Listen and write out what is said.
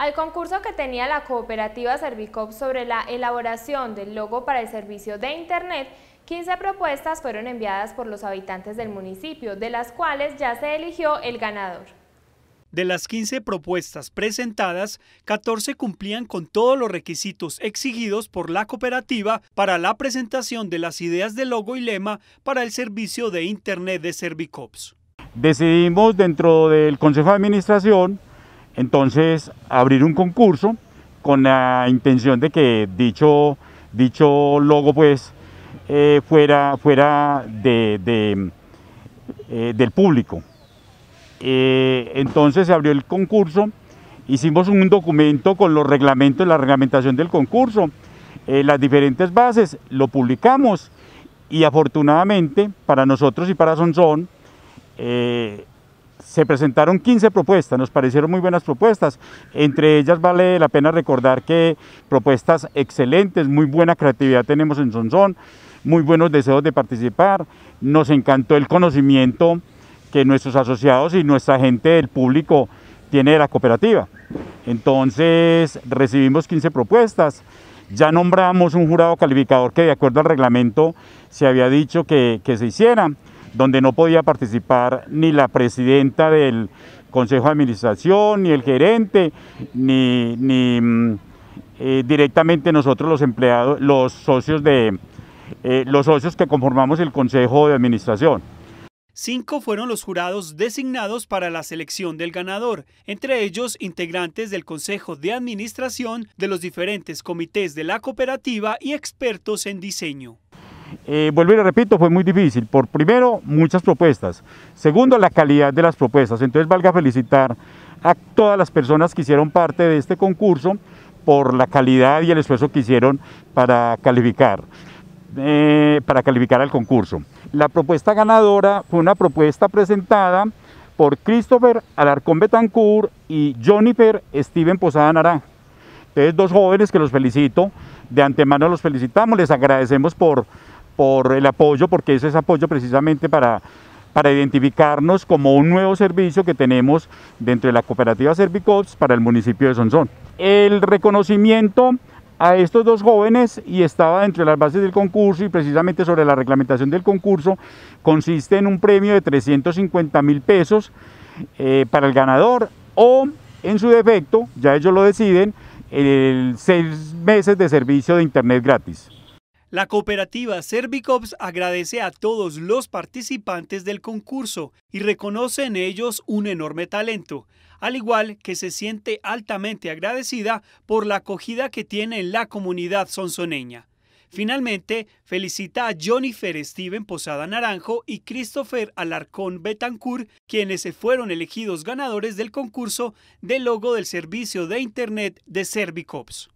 al concurso que tenía la cooperativa Servicop sobre la elaboración del logo para el servicio de Internet, 15 propuestas fueron enviadas por los habitantes del municipio, de las cuales ya se eligió el ganador. De las 15 propuestas presentadas, 14 cumplían con todos los requisitos exigidos por la cooperativa para la presentación de las ideas de logo y lema para el servicio de Internet de Servicops. Decidimos dentro del Consejo de Administración entonces, abrir un concurso con la intención de que dicho, dicho logo pues eh, fuera, fuera eh, del público. Eh, entonces se abrió el concurso, hicimos un documento con los reglamentos, la reglamentación del concurso, las diferentes bases, lo publicamos y afortunadamente para nosotros y para Sonson, se presentaron 15 propuestas, nos parecieron muy buenas propuestas. Entre ellas vale la pena recordar que propuestas excelentes, muy buena creatividad tenemos en Sonsón, muy buenos deseos de participar. Nos encantó el conocimiento que nuestros asociados y nuestra gente, del público, tiene de la cooperativa. Entonces recibimos 15 propuestas. Ya nombramos un jurado calificador que de acuerdo al reglamento se había dicho que, que se hiciera donde no podía participar ni la presidenta del Consejo de Administración, ni el gerente, ni, mm, eh, directamente nosotros los empleados, los socios de eh, los socios que conformamos el Consejo de Administración. Cinco fueron los jurados designados para la selección del ganador, entre ellos integrantes del Consejo de Administración de los diferentes comités de la cooperativa y expertos en diseño. Eh, vuelvo y repito, fue muy difícil. Por primero, muchas propuestas. Segundo, la calidad de las propuestas. Entonces, valga felicitar a todas las personas que hicieron parte de este concurso por la calidad y el esfuerzo que hicieron para calificar, eh, para calificar al concurso. La propuesta ganadora fue una propuesta presentada por Christopher Alarcón Betancourt y Jonifer Steven Posada Nará. entonces dos jóvenes que los felicito, de antemano los felicitamos, les agradecemos por por el apoyo, porque ese es apoyo precisamente para, para identificarnos como un nuevo servicio que tenemos dentro de la cooperativa Servicops para el municipio de Sonzón. El reconocimiento a estos dos jóvenes y estaba entre las bases del concurso y precisamente sobre la reglamentación del concurso consiste en un premio de 350 mil pesos eh, para el ganador o en su defecto, ya ellos lo deciden, el seis meses de servicio de internet gratis. La cooperativa Servicops agradece a todos los participantes del concurso y reconoce en ellos un enorme talento, al igual que se siente altamente agradecida por la acogida que tiene en la comunidad sonsoneña. Finalmente, felicita a Jennifer Steven Posada Naranjo y Christopher Alarcón Betancourt, quienes se fueron elegidos ganadores del concurso del logo del servicio de Internet de Servicops.